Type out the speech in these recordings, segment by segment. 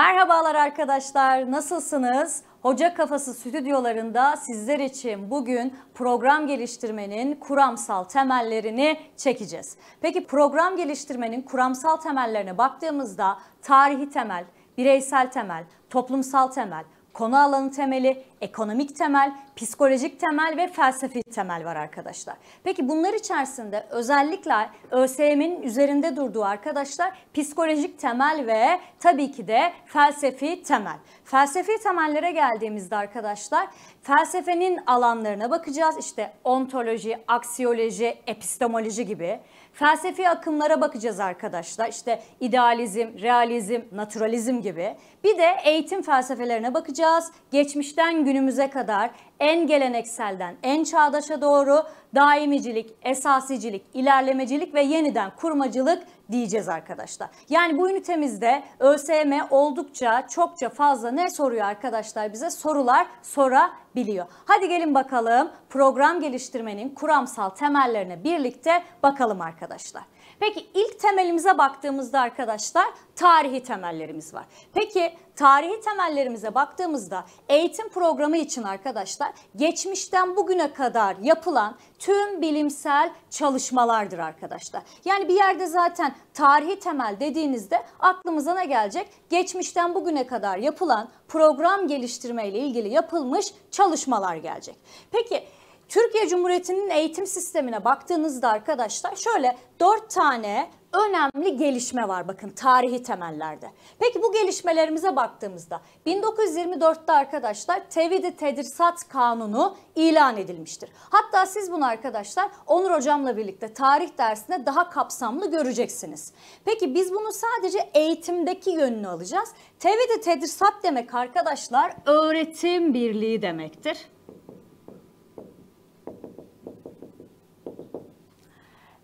Merhabalar arkadaşlar, nasılsınız? Hoca Kafası stüdyolarında sizler için bugün program geliştirmenin kuramsal temellerini çekeceğiz. Peki program geliştirmenin kuramsal temellerine baktığımızda tarihi temel, bireysel temel, toplumsal temel, konu alanı temeli, ekonomik temel, psikolojik temel ve felsefi temel var arkadaşlar. Peki bunlar içerisinde özellikle ÖSYM'nin üzerinde durduğu arkadaşlar psikolojik temel ve tabii ki de felsefi temel. Felsefi temellere geldiğimizde arkadaşlar felsefenin alanlarına bakacağız. İşte ontoloji, aksiyoloji, epistemoloji gibi. Felsefi akımlara bakacağız arkadaşlar. İşte idealizm, realizm, naturalizm gibi. Bir de eğitim felsefelerine bakacağız. Geçmişten günümüze kadar en gelenekselden en çağdaşa doğru daimicilik, esasicilik, ilerlemecilik ve yeniden kurmacılık diyeceğiz arkadaşlar. Yani bu ünitemizde ÖSYM oldukça çokça fazla ne soruyor arkadaşlar bize sorular sorabiliyor. Hadi gelin bakalım program geliştirmenin kuramsal temellerine birlikte bakalım arkadaşlar. Peki ilk temelimize baktığımızda arkadaşlar tarihi temellerimiz var. Peki tarihi temellerimize baktığımızda eğitim programı için arkadaşlar geçmişten bugüne kadar yapılan tüm bilimsel çalışmalardır arkadaşlar. Yani bir yerde zaten tarihi temel dediğinizde aklımıza ne gelecek? Geçmişten bugüne kadar yapılan program geliştirme ile ilgili yapılmış çalışmalar gelecek. Peki Türkiye Cumhuriyeti'nin eğitim sistemine baktığınızda arkadaşlar şöyle dört tane önemli gelişme var bakın tarihi temellerde. Peki bu gelişmelerimize baktığımızda 1924'te arkadaşlar Tevhid-i Tedrisat Kanunu ilan edilmiştir. Hatta siz bunu arkadaşlar Onur Hocam'la birlikte tarih dersinde daha kapsamlı göreceksiniz. Peki biz bunu sadece eğitimdeki yönünü alacağız. Tevhid-i Tedrisat demek arkadaşlar öğretim birliği demektir.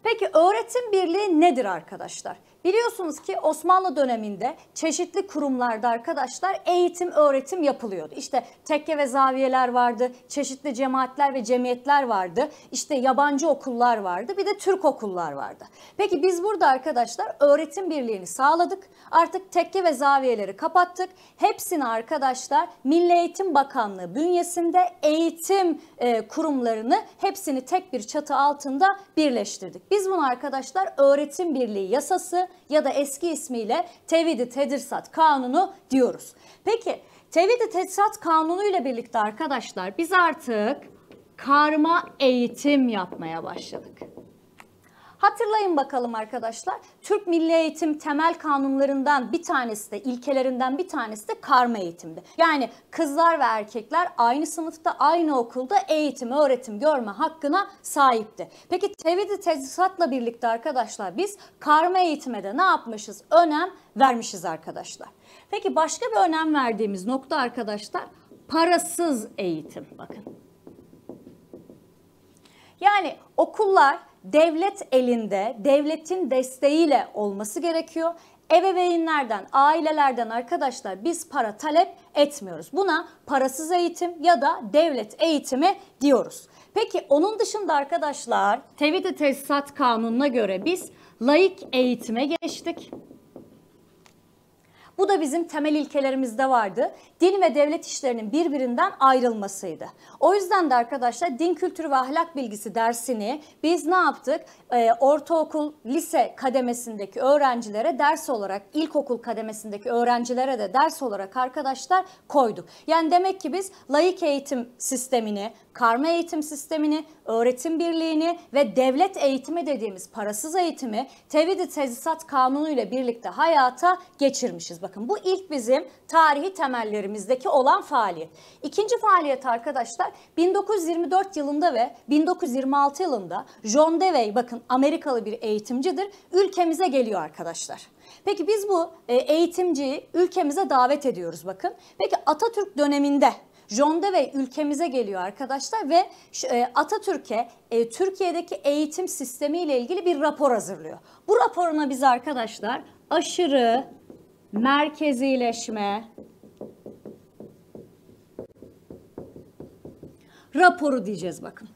Peki öğretim birliği nedir arkadaşlar? Biliyorsunuz ki Osmanlı döneminde çeşitli kurumlarda arkadaşlar eğitim öğretim yapılıyordu. İşte tekke ve zaviyeler vardı, çeşitli cemaatler ve cemiyetler vardı, işte yabancı okullar vardı, bir de Türk okullar vardı. Peki biz burada arkadaşlar öğretim birliğini sağladık. Artık tekke ve zaviyeleri kapattık. Hepsini arkadaşlar Milli Eğitim Bakanlığı bünyesinde eğitim e, kurumlarını hepsini tek bir çatı altında birleştirdik. Biz bunu arkadaşlar öğretim birliği yasası ya da eski ismiyle tevhid-i tedirsat kanunu diyoruz. Peki tevhid-i tedirsat kanunu ile birlikte arkadaşlar biz artık karma eğitim yapmaya başladık. Hatırlayın bakalım arkadaşlar. Türk Milli Eğitim temel kanunlarından bir tanesi de ilkelerinden bir tanesi de karma eğitimdi. Yani kızlar ve erkekler aynı sınıfta aynı okulda eğitim, öğretim görme hakkına sahipti. Peki tevhid-i tezisatla birlikte arkadaşlar biz karma eğitime de ne yapmışız? Önem vermişiz arkadaşlar. Peki başka bir önem verdiğimiz nokta arkadaşlar parasız eğitim bakın. Yani okullar devlet elinde, devletin desteğiyle olması gerekiyor. Ebeveynlerden, ailelerden arkadaşlar biz para talep etmiyoruz. Buna parasız eğitim ya da devlet eğitimi diyoruz. Peki onun dışında arkadaşlar Tevhid-i tesisat kanununa göre biz laik eğitime geçtik. Bu da bizim temel ilkelerimizde vardı. Din ve devlet işlerinin birbirinden ayrılmasıydı. O yüzden de arkadaşlar din kültürü ve ahlak bilgisi dersini biz ne yaptık? E, ortaokul, lise kademesindeki öğrencilere ders olarak, ilkokul kademesindeki öğrencilere de ders olarak arkadaşlar koyduk. Yani demek ki biz layık eğitim sistemini, karma eğitim sistemini, öğretim birliğini ve devlet eğitimi dediğimiz parasız eğitimi tevhid-i tezisat kanunu ile birlikte hayata geçirmişiz. Bakın bu ilk bizim tarihi temellerimizdeki olan faaliyet. İkinci faaliyet arkadaşlar 1924 yılında ve 1926 yılında John Dewey bakın Amerikalı bir eğitimcidir. Ülkemize geliyor arkadaşlar. Peki biz bu e, eğitimciyi ülkemize davet ediyoruz bakın. Peki Atatürk döneminde John Dewey ülkemize geliyor arkadaşlar ve e, Atatürk'e e, Türkiye'deki eğitim sistemi ile ilgili bir rapor hazırlıyor. Bu raporuna biz arkadaşlar aşırı merkezileşme raporu diyeceğiz bakın.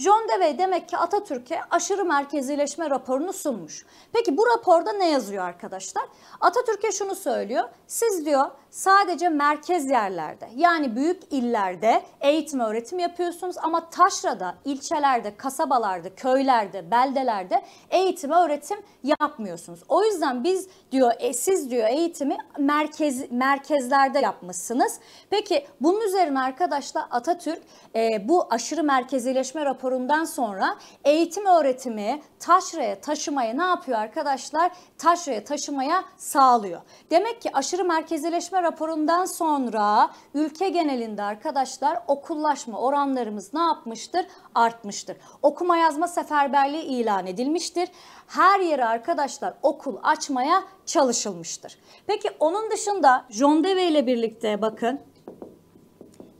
John Dewey demek ki Atatürk'e aşırı merkezileşme raporunu sunmuş. Peki bu raporda ne yazıyor arkadaşlar? Atatürk'e şunu söylüyor. Siz diyor sadece merkez yerlerde yani büyük illerde eğitim öğretim yapıyorsunuz ama taşrada, ilçelerde, kasabalarda, köylerde, beldelerde eğitim öğretim yapmıyorsunuz. O yüzden biz diyor e, siz diyor eğitimi merkez merkezlerde yapmışsınız. Peki bunun üzerine arkadaşlar Atatürk e, bu aşırı merkezileşme raporu raporundan sonra eğitim öğretimi taşraya taşımaya ne yapıyor arkadaşlar? Taşraya taşımaya sağlıyor. Demek ki aşırı merkezileşme raporundan sonra ülke genelinde arkadaşlar okullaşma oranlarımız ne yapmıştır? Artmıştır. Okuma yazma seferberliği ilan edilmiştir. Her yere arkadaşlar okul açmaya çalışılmıştır. Peki onun dışında John Dewey ile birlikte bakın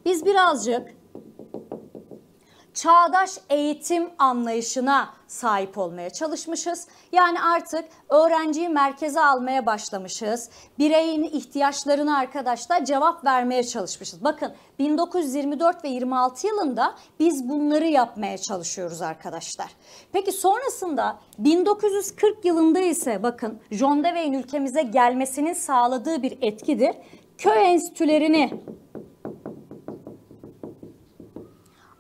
biz birazcık çağdaş eğitim anlayışına sahip olmaya çalışmışız. Yani artık öğrenciyi merkeze almaya başlamışız. Bireyin ihtiyaçlarını arkadaşlar cevap vermeye çalışmışız. Bakın 1924 ve 26 yılında biz bunları yapmaya çalışıyoruz arkadaşlar. Peki sonrasında 1940 yılında ise bakın John Dewey'in ülkemize gelmesinin sağladığı bir etkidir. Köy enstitülerini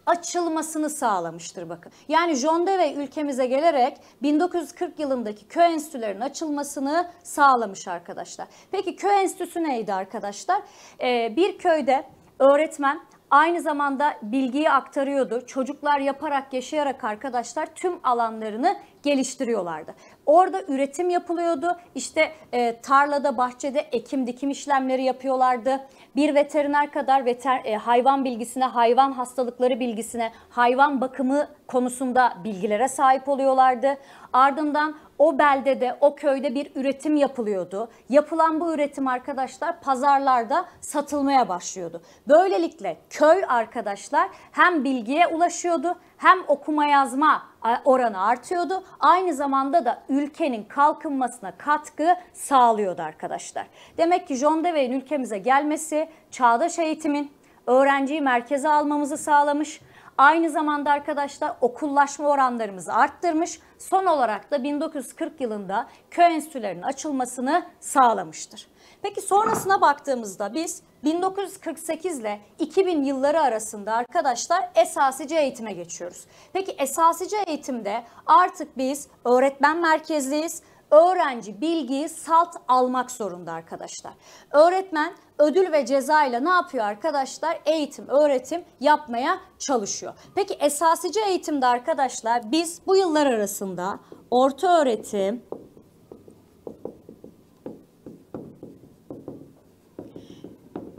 açılmasını sağlamıştır bakın. Yani John Dewey ülkemize gelerek 1940 yılındaki köy enstitülerinin açılmasını sağlamış arkadaşlar. Peki köy enstitüsü neydi arkadaşlar? Ee, bir köyde öğretmen aynı zamanda bilgiyi aktarıyordu. Çocuklar yaparak yaşayarak arkadaşlar tüm alanlarını geliştiriyorlardı. Orada üretim yapılıyordu. İşte e, tarlada, bahçede ekim dikim işlemleri yapıyorlardı. Bir veteriner kadar veter, e, hayvan bilgisine, hayvan hastalıkları bilgisine, hayvan bakımı konusunda bilgilere sahip oluyorlardı. Ardından o beldede, o köyde bir üretim yapılıyordu. Yapılan bu üretim arkadaşlar pazarlarda satılmaya başlıyordu. Böylelikle köy arkadaşlar hem bilgiye ulaşıyordu hem okuma yazma e, oranı artıyordu. Aynı zamanda da ülkenin kalkınmasına katkı sağlıyordu arkadaşlar. Demek ki John Dewey'in ülkemize gelmesi çağdaş eğitimin öğrenciyi merkeze almamızı sağlamış. Aynı zamanda arkadaşlar okullaşma oranlarımızı arttırmış. Son olarak da 1940 yılında köy enstitülerinin açılmasını sağlamıştır. Peki sonrasına baktığımızda biz 1948 ile 2000 yılları arasında arkadaşlar esasici eğitime geçiyoruz. Peki esasici eğitimde artık biz öğretmen merkezliyiz. Öğrenci bilgiyi salt almak zorunda arkadaşlar. Öğretmen ödül ve ceza ile ne yapıyor arkadaşlar? Eğitim, öğretim yapmaya çalışıyor. Peki esasici eğitimde arkadaşlar biz bu yıllar arasında orta öğretim,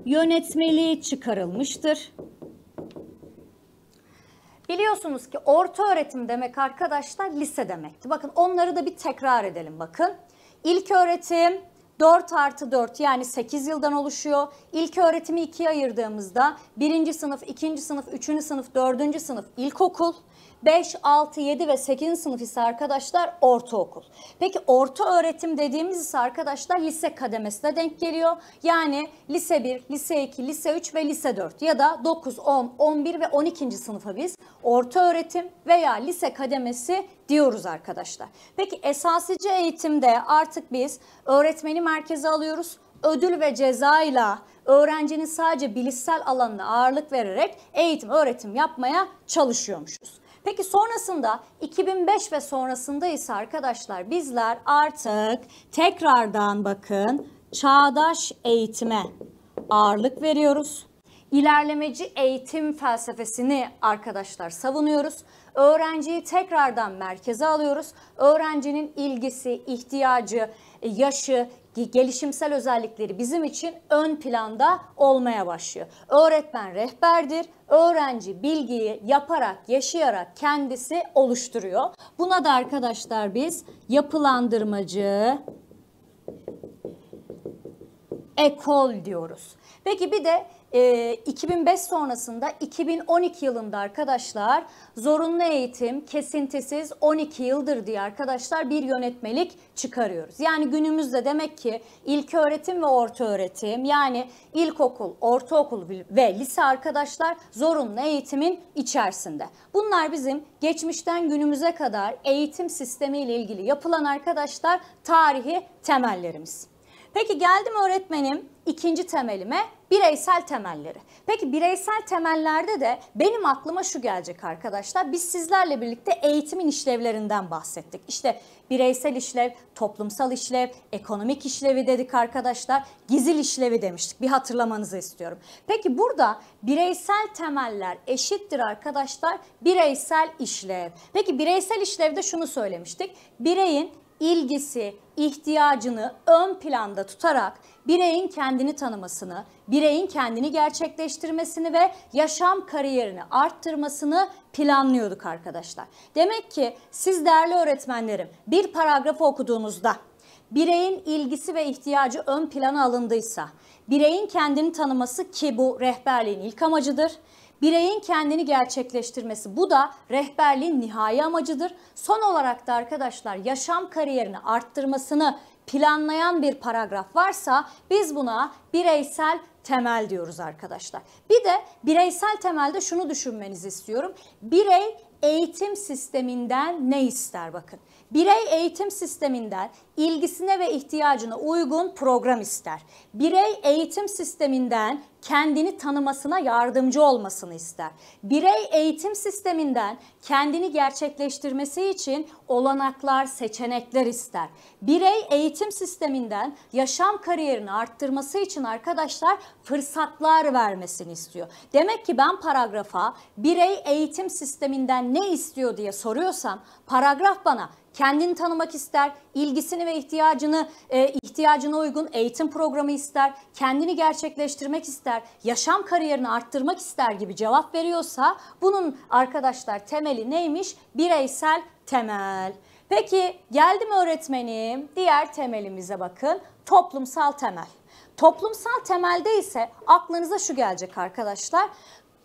yönetmeliği çıkarılmıştır. Biliyorsunuz ki orta öğretim demek arkadaşlar lise demekti. Bakın onları da bir tekrar edelim bakın. İlk öğretim 4 artı 4 yani 8 yıldan oluşuyor. İlk öğretimi ikiye ayırdığımızda birinci sınıf, ikinci sınıf, üçüncü sınıf, dördüncü sınıf ilkokul. 5, 6, 7 ve 8. sınıf ise arkadaşlar ortaokul. Peki orta öğretim dediğimiz ise arkadaşlar lise kademesine denk geliyor. Yani lise 1, lise 2, lise 3 ve lise 4 ya da 9, 10, 11 ve 12. sınıfa biz orta öğretim veya lise kademesi diyoruz arkadaşlar. Peki esasici eğitimde artık biz öğretmeni merkeze alıyoruz. Ödül ve cezayla öğrencinin sadece bilişsel alanına ağırlık vererek eğitim öğretim yapmaya çalışıyormuşuz. Peki sonrasında 2005 ve sonrasında ise arkadaşlar bizler artık tekrardan bakın çağdaş eğitime ağırlık veriyoruz. İlerlemeci eğitim felsefesini arkadaşlar savunuyoruz. Öğrenciyi tekrardan merkeze alıyoruz. Öğrencinin ilgisi, ihtiyacı, yaşı, gelişimsel özellikleri bizim için ön planda olmaya başlıyor. Öğretmen rehberdir. Öğrenci bilgiyi yaparak, yaşayarak kendisi oluşturuyor. Buna da arkadaşlar biz yapılandırmacı ekol diyoruz. Peki bir de e, ee, 2005 sonrasında 2012 yılında arkadaşlar zorunlu eğitim kesintisiz 12 yıldır diye arkadaşlar bir yönetmelik çıkarıyoruz. Yani günümüzde demek ki ilk öğretim ve orta öğretim yani ilkokul, ortaokul ve lise arkadaşlar zorunlu eğitimin içerisinde. Bunlar bizim geçmişten günümüze kadar eğitim sistemiyle ilgili yapılan arkadaşlar tarihi temellerimiz. Peki geldim öğretmenim ikinci temelime bireysel temelleri. Peki bireysel temellerde de benim aklıma şu gelecek arkadaşlar. Biz sizlerle birlikte eğitimin işlevlerinden bahsettik. İşte bireysel işlev, toplumsal işlev, ekonomik işlevi dedik arkadaşlar. Gizil işlevi demiştik. Bir hatırlamanızı istiyorum. Peki burada bireysel temeller eşittir arkadaşlar bireysel işlev. Peki bireysel işlevde şunu söylemiştik. Bireyin ilgisi, ihtiyacını ön planda tutarak bireyin kendini tanımasını, bireyin kendini gerçekleştirmesini ve yaşam kariyerini arttırmasını planlıyorduk arkadaşlar. Demek ki siz değerli öğretmenlerim bir paragrafı okuduğunuzda bireyin ilgisi ve ihtiyacı ön plana alındıysa, bireyin kendini tanıması ki bu rehberliğin ilk amacıdır, bireyin kendini gerçekleştirmesi. Bu da rehberliğin nihai amacıdır. Son olarak da arkadaşlar yaşam kariyerini arttırmasını planlayan bir paragraf varsa biz buna bireysel temel diyoruz arkadaşlar. Bir de bireysel temelde şunu düşünmenizi istiyorum. Birey eğitim sisteminden ne ister bakın. Birey eğitim sisteminden ilgisine ve ihtiyacına uygun program ister. Birey eğitim sisteminden kendini tanımasına yardımcı olmasını ister. Birey eğitim sisteminden kendini gerçekleştirmesi için olanaklar, seçenekler ister. Birey eğitim sisteminden yaşam kariyerini arttırması için arkadaşlar fırsatlar vermesini istiyor. Demek ki ben paragrafa birey eğitim sisteminden ne istiyor diye soruyorsam paragraf bana kendini tanımak ister, ilgisini ve ihtiyacını e, ihtiyacına uygun eğitim programı ister, kendini gerçekleştirmek ister, yaşam kariyerini arttırmak ister gibi cevap veriyorsa bunun arkadaşlar temeli neymiş? Bireysel temel. Peki geldim öğretmenim diğer temelimize bakın toplumsal temel. Toplumsal temelde ise aklınıza şu gelecek arkadaşlar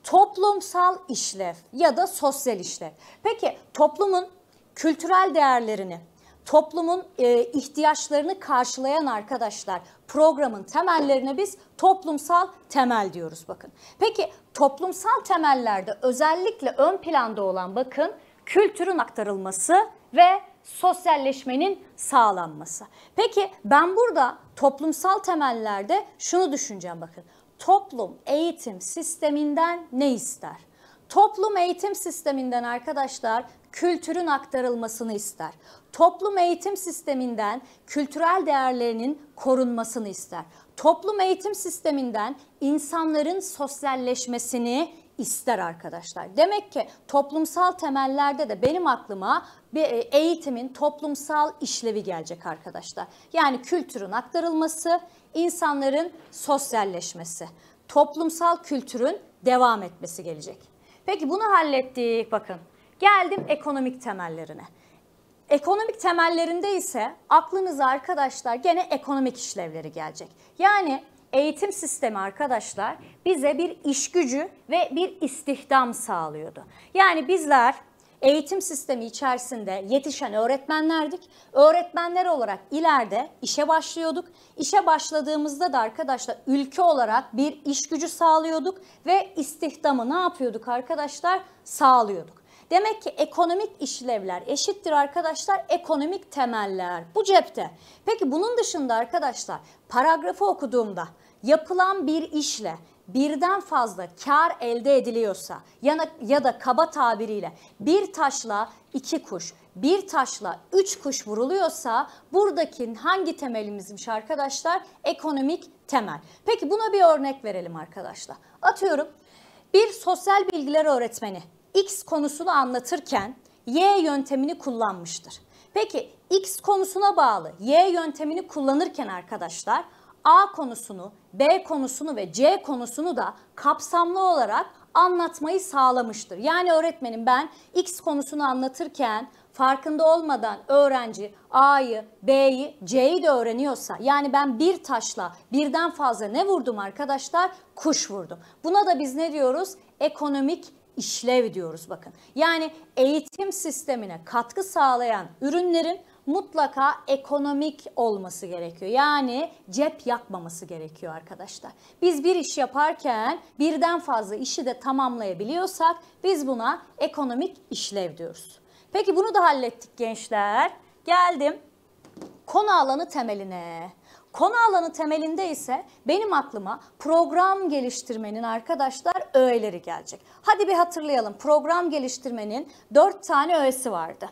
toplumsal işlev ya da sosyal işlev. Peki toplumun kültürel değerlerini, toplumun e, ihtiyaçlarını karşılayan arkadaşlar programın temellerine biz toplumsal temel diyoruz bakın. Peki toplumsal temellerde özellikle ön planda olan bakın kültürün aktarılması ve sosyalleşmenin sağlanması. Peki ben burada toplumsal temellerde şunu düşüneceğim bakın. Toplum eğitim sisteminden ne ister? Toplum eğitim sisteminden arkadaşlar kültürün aktarılmasını ister. Toplum eğitim sisteminden kültürel değerlerinin korunmasını ister. Toplum eğitim sisteminden insanların sosyalleşmesini ister arkadaşlar. Demek ki toplumsal temellerde de benim aklıma bir e, eğitimin toplumsal işlevi gelecek arkadaşlar. Yani kültürün aktarılması, insanların sosyalleşmesi, toplumsal kültürün devam etmesi gelecek. Peki bunu hallettik bakın. Geldim ekonomik temellerine. Ekonomik temellerinde ise aklınıza arkadaşlar gene ekonomik işlevleri gelecek. Yani eğitim sistemi arkadaşlar bize bir iş gücü ve bir istihdam sağlıyordu. Yani bizler eğitim sistemi içerisinde yetişen öğretmenlerdik. Öğretmenler olarak ileride işe başlıyorduk. İşe başladığımızda da arkadaşlar ülke olarak bir iş gücü sağlıyorduk ve istihdamı ne yapıyorduk arkadaşlar? Sağlıyorduk. Demek ki ekonomik işlevler eşittir arkadaşlar ekonomik temeller bu cepte. Peki bunun dışında arkadaşlar paragrafı okuduğumda yapılan bir işle birden fazla kar elde ediliyorsa ya da, ya da kaba tabiriyle bir taşla iki kuş, bir taşla üç kuş vuruluyorsa buradaki hangi temelimizmiş arkadaşlar? Ekonomik temel. Peki buna bir örnek verelim arkadaşlar. Atıyorum bir sosyal bilgiler öğretmeni X konusunu anlatırken Y yöntemini kullanmıştır. Peki X konusuna bağlı Y yöntemini kullanırken arkadaşlar A konusunu, B konusunu ve C konusunu da kapsamlı olarak anlatmayı sağlamıştır. Yani öğretmenim ben X konusunu anlatırken farkında olmadan öğrenci A'yı, B'yi, C'yi de öğreniyorsa yani ben bir taşla birden fazla ne vurdum arkadaşlar? Kuş vurdum. Buna da biz ne diyoruz? Ekonomik işlev diyoruz bakın. Yani eğitim sistemine katkı sağlayan ürünlerin mutlaka ekonomik olması gerekiyor. Yani cep yakmaması gerekiyor arkadaşlar. Biz bir iş yaparken birden fazla işi de tamamlayabiliyorsak biz buna ekonomik işlev diyoruz. Peki bunu da hallettik gençler. Geldim konu alanı temeline. Konu alanı temelinde ise benim aklıma program geliştirmenin arkadaşlar öğeleri gelecek. Hadi bir hatırlayalım. Program geliştirmenin dört tane öğesi vardı.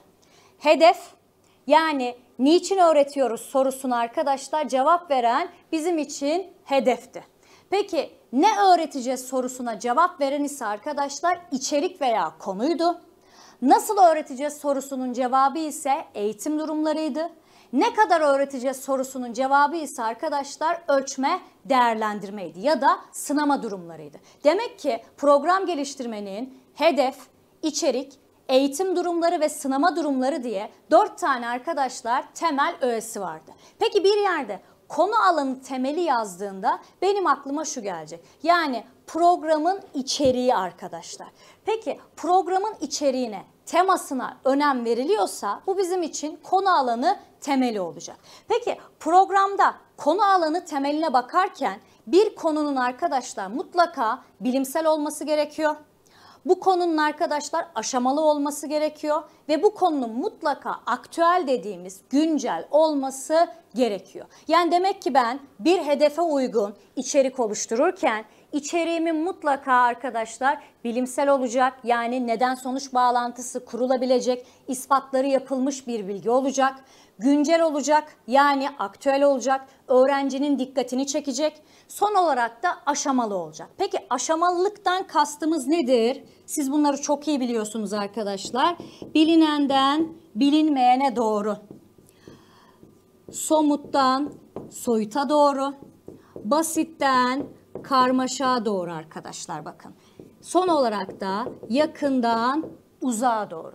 Hedef yani niçin öğretiyoruz sorusuna arkadaşlar cevap veren bizim için hedefti. Peki ne öğreteceğiz sorusuna cevap veren ise arkadaşlar içerik veya konuydu. Nasıl öğreteceğiz sorusunun cevabı ise eğitim durumlarıydı. Ne kadar öğreteceğiz sorusunun cevabı ise arkadaşlar ölçme, değerlendirmeydi ya da sınama durumlarıydı. Demek ki program geliştirmenin hedef, içerik, eğitim durumları ve sınama durumları diye dört tane arkadaşlar temel öğesi vardı. Peki bir yerde konu alanı temeli yazdığında benim aklıma şu gelecek. Yani programın içeriği arkadaşlar. Peki programın içeriğine temasına önem veriliyorsa bu bizim için konu alanı temeli olacak. Peki programda konu alanı temeline bakarken bir konunun arkadaşlar mutlaka bilimsel olması gerekiyor. Bu konunun arkadaşlar aşamalı olması gerekiyor ve bu konunun mutlaka aktüel dediğimiz güncel olması gerekiyor. Yani demek ki ben bir hedefe uygun içerik oluştururken İçeriğimin mutlaka arkadaşlar bilimsel olacak. Yani neden sonuç bağlantısı kurulabilecek, ispatları yapılmış bir bilgi olacak. Güncel olacak yani aktüel olacak. Öğrencinin dikkatini çekecek. Son olarak da aşamalı olacak. Peki aşamalılıktan kastımız nedir? Siz bunları çok iyi biliyorsunuz arkadaşlar. Bilinenden bilinmeyene doğru. Somuttan soyuta doğru. Basitten karmaşa doğru arkadaşlar bakın. Son olarak da yakından uzağa doğru.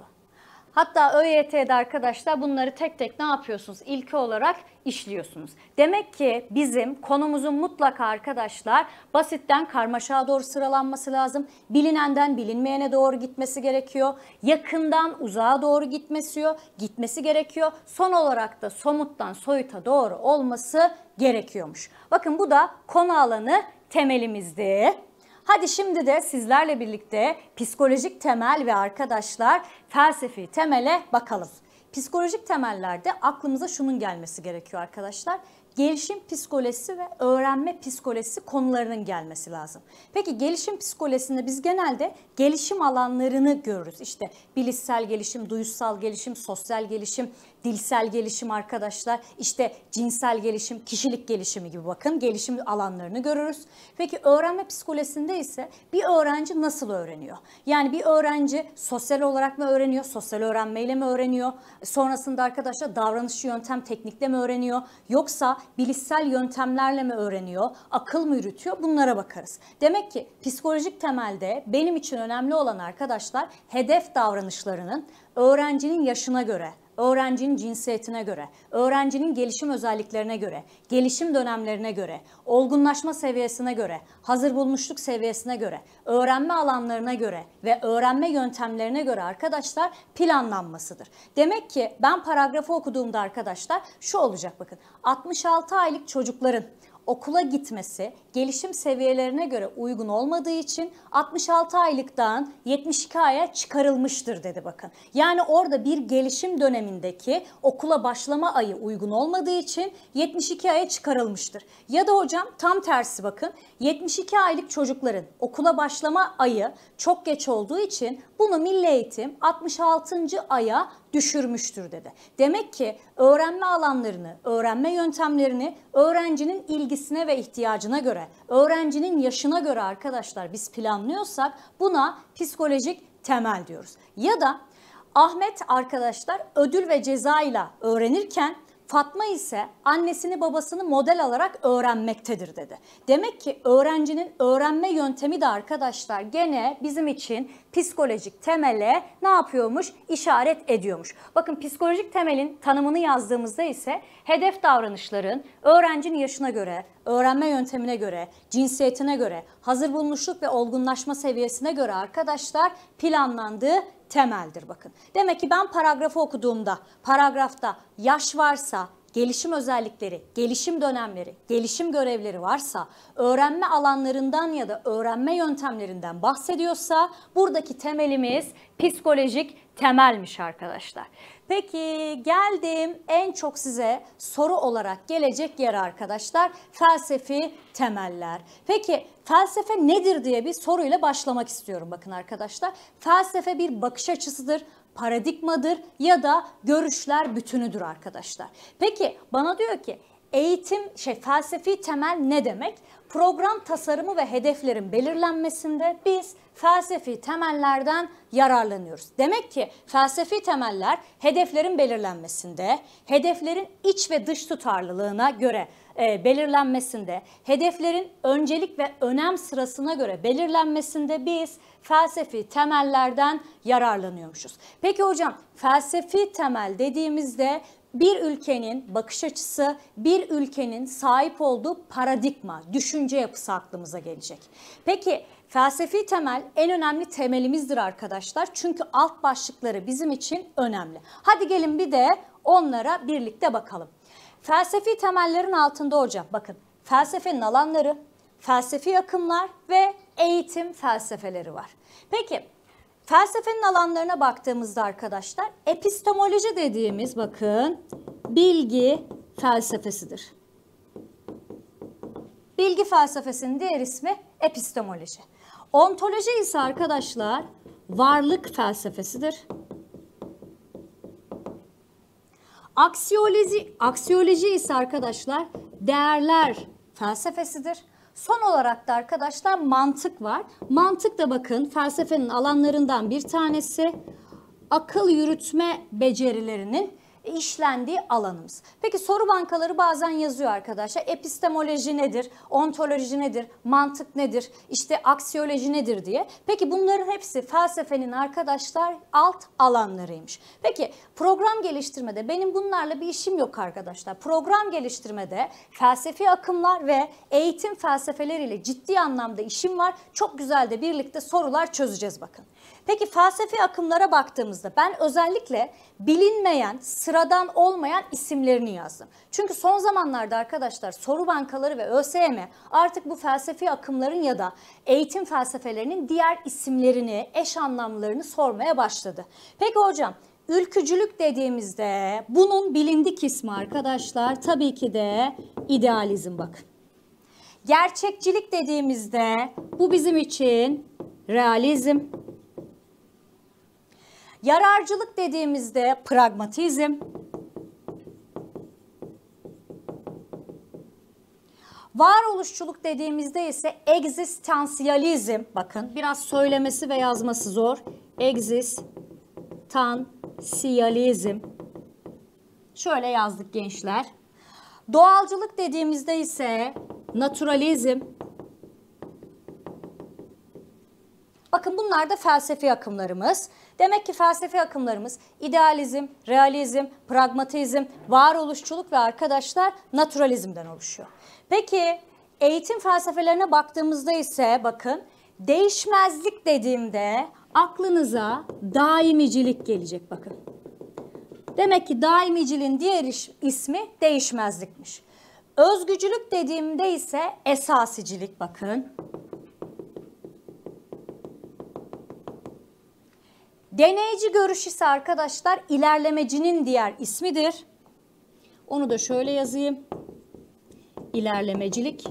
Hatta ÖYT'de arkadaşlar bunları tek tek ne yapıyorsunuz? İlki olarak işliyorsunuz. Demek ki bizim konumuzun mutlaka arkadaşlar basitten karmaşa doğru sıralanması lazım. Bilinenden bilinmeyene doğru gitmesi gerekiyor. Yakından uzağa doğru gitmesi, gitmesi gerekiyor. Son olarak da somuttan soyuta doğru olması gerekiyormuş. Bakın bu da konu alanı temelimizdi. Hadi şimdi de sizlerle birlikte psikolojik temel ve arkadaşlar felsefi temele bakalım. Psikolojik temellerde aklımıza şunun gelmesi gerekiyor arkadaşlar. Gelişim psikolojisi ve öğrenme psikolojisi konularının gelmesi lazım. Peki gelişim psikolojisinde biz genelde gelişim alanlarını görürüz. İşte bilişsel gelişim, duysal gelişim, sosyal gelişim, dilsel gelişim arkadaşlar, işte cinsel gelişim, kişilik gelişimi gibi bakın gelişim alanlarını görürüz. Peki öğrenme psikolojisinde ise bir öğrenci nasıl öğreniyor? Yani bir öğrenci sosyal olarak mı öğreniyor, sosyal öğrenmeyle mi öğreniyor? Sonrasında arkadaşlar davranışçı yöntem teknikle mi öğreniyor? Yoksa bilişsel yöntemlerle mi öğreniyor? Akıl mı yürütüyor? Bunlara bakarız. Demek ki psikolojik temelde benim için önemli olan arkadaşlar hedef davranışlarının öğrencinin yaşına göre öğrencinin cinsiyetine göre, öğrencinin gelişim özelliklerine göre, gelişim dönemlerine göre, olgunlaşma seviyesine göre, hazır bulmuşluk seviyesine göre, öğrenme alanlarına göre ve öğrenme yöntemlerine göre arkadaşlar planlanmasıdır. Demek ki ben paragrafı okuduğumda arkadaşlar şu olacak bakın. 66 aylık çocukların okula gitmesi gelişim seviyelerine göre uygun olmadığı için 66 aylıktan 72 aya çıkarılmıştır dedi bakın. Yani orada bir gelişim dönemindeki okula başlama ayı uygun olmadığı için 72 aya çıkarılmıştır. Ya da hocam tam tersi bakın 72 aylık çocukların okula başlama ayı çok geç olduğu için bunu Milli Eğitim 66. aya düşürmüştür dedi. Demek ki öğrenme alanlarını, öğrenme yöntemlerini öğrencinin ilgisine ve ihtiyacına göre, öğrencinin yaşına göre arkadaşlar biz planlıyorsak buna psikolojik temel diyoruz. Ya da Ahmet arkadaşlar ödül ve cezayla öğrenirken Fatma ise annesini babasını model alarak öğrenmektedir dedi. Demek ki öğrencinin öğrenme yöntemi de arkadaşlar gene bizim için psikolojik temele ne yapıyormuş? İşaret ediyormuş. Bakın psikolojik temelin tanımını yazdığımızda ise hedef davranışların öğrencinin yaşına göre, öğrenme yöntemine göre, cinsiyetine göre, hazır bulmuşluk ve olgunlaşma seviyesine göre arkadaşlar planlandığı temeldir bakın. Demek ki ben paragrafı okuduğumda paragrafta yaş varsa, gelişim özellikleri, gelişim dönemleri, gelişim görevleri varsa, öğrenme alanlarından ya da öğrenme yöntemlerinden bahsediyorsa buradaki temelimiz psikolojik temelmiş arkadaşlar. Peki geldim en çok size soru olarak gelecek yer arkadaşlar felsefi temeller. Peki felsefe nedir diye bir soruyla başlamak istiyorum bakın arkadaşlar. Felsefe bir bakış açısıdır, paradigmadır ya da görüşler bütünüdür arkadaşlar. Peki bana diyor ki eğitim şey felsefi temel ne demek? Program tasarımı ve hedeflerin belirlenmesinde biz felsefi temellerden yararlanıyoruz. Demek ki felsefi temeller hedeflerin belirlenmesinde, hedeflerin iç ve dış tutarlılığına göre e, belirlenmesinde, hedeflerin öncelik ve önem sırasına göre belirlenmesinde biz felsefi temellerden yararlanıyormuşuz. Peki hocam felsefi temel dediğimizde bir ülkenin bakış açısı, bir ülkenin sahip olduğu paradigma, düşünce yapısı aklımıza gelecek. Peki felsefi temel en önemli temelimizdir arkadaşlar. Çünkü alt başlıkları bizim için önemli. Hadi gelin bir de onlara birlikte bakalım. Felsefi temellerin altında hocam bakın felsefenin alanları, felsefi akımlar ve eğitim felsefeleri var. Peki Felsefenin alanlarına baktığımızda arkadaşlar epistemoloji dediğimiz bakın bilgi felsefesidir. Bilgi felsefesinin diğer ismi epistemoloji. Ontoloji ise arkadaşlar varlık felsefesidir. Aksiyoloji, aksiyoloji ise arkadaşlar değerler felsefesidir. Son olarak da arkadaşlar mantık var. Mantık da bakın felsefenin alanlarından bir tanesi akıl yürütme becerilerinin işlendiği alanımız. Peki soru bankaları bazen yazıyor arkadaşlar. Epistemoloji nedir? Ontoloji nedir? Mantık nedir? İşte aksiyoloji nedir diye. Peki bunların hepsi felsefenin arkadaşlar alt alanlarıymış. Peki program geliştirmede benim bunlarla bir işim yok arkadaşlar. Program geliştirmede felsefi akımlar ve eğitim felsefeleriyle ciddi anlamda işim var. Çok güzel de birlikte sorular çözeceğiz bakın. Peki felsefi akımlara baktığımızda ben özellikle bilinmeyen, sıradan olmayan isimlerini yazdım. Çünkü son zamanlarda arkadaşlar soru bankaları ve ÖSYM artık bu felsefi akımların ya da eğitim felsefelerinin diğer isimlerini, eş anlamlarını sormaya başladı. Peki hocam ülkücülük dediğimizde bunun bilindik ismi arkadaşlar tabii ki de idealizm bakın. Gerçekçilik dediğimizde bu bizim için realizm, Yararcılık dediğimizde pragmatizm, Varoluşçuluk dediğimizde ise egzistansiyalizm. Bakın biraz söylemesi ve yazması zor. Egzistansiyalizm. Şöyle yazdık gençler. Doğalcılık dediğimizde ise naturalizm. Bakın bunlar da felsefi akımlarımız. Demek ki felsefe akımlarımız idealizm, realizm, pragmatizm, varoluşçuluk ve arkadaşlar naturalizmden oluşuyor. Peki eğitim felsefelerine baktığımızda ise bakın değişmezlik dediğimde aklınıza daimicilik gelecek bakın. Demek ki daimiciliğin diğer ismi değişmezlikmiş. Özgücülük dediğimde ise esasicilik bakın. Deneyici görüş ise arkadaşlar ilerlemecinin diğer ismidir. Onu da şöyle yazayım. İlerlemecilik.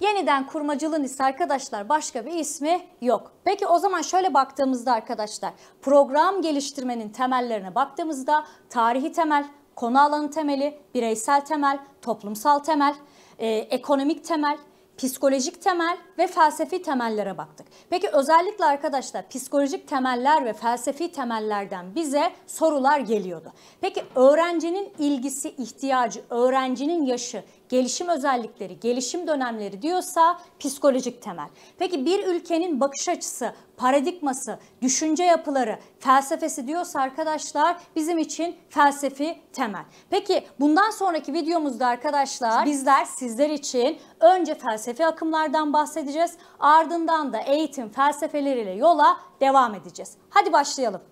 Yeniden kurmacılığın ise arkadaşlar başka bir ismi yok. Peki o zaman şöyle baktığımızda arkadaşlar program geliştirmenin temellerine baktığımızda tarihi temel, konu alanı temeli, bireysel temel, toplumsal temel, e, ekonomik temel, psikolojik temel ve felsefi temellere baktık. Peki özellikle arkadaşlar psikolojik temeller ve felsefi temellerden bize sorular geliyordu. Peki öğrencinin ilgisi, ihtiyacı, öğrencinin yaşı, gelişim özellikleri, gelişim dönemleri diyorsa psikolojik temel. Peki bir ülkenin bakış açısı, paradigması, düşünce yapıları, felsefesi diyorsa arkadaşlar bizim için felsefi temel. Peki bundan sonraki videomuzda arkadaşlar bizler sizler için önce felsefi akımlardan bahsedeceğiz. Ardından da eğitim felsefeleriyle yola devam edeceğiz. Hadi başlayalım.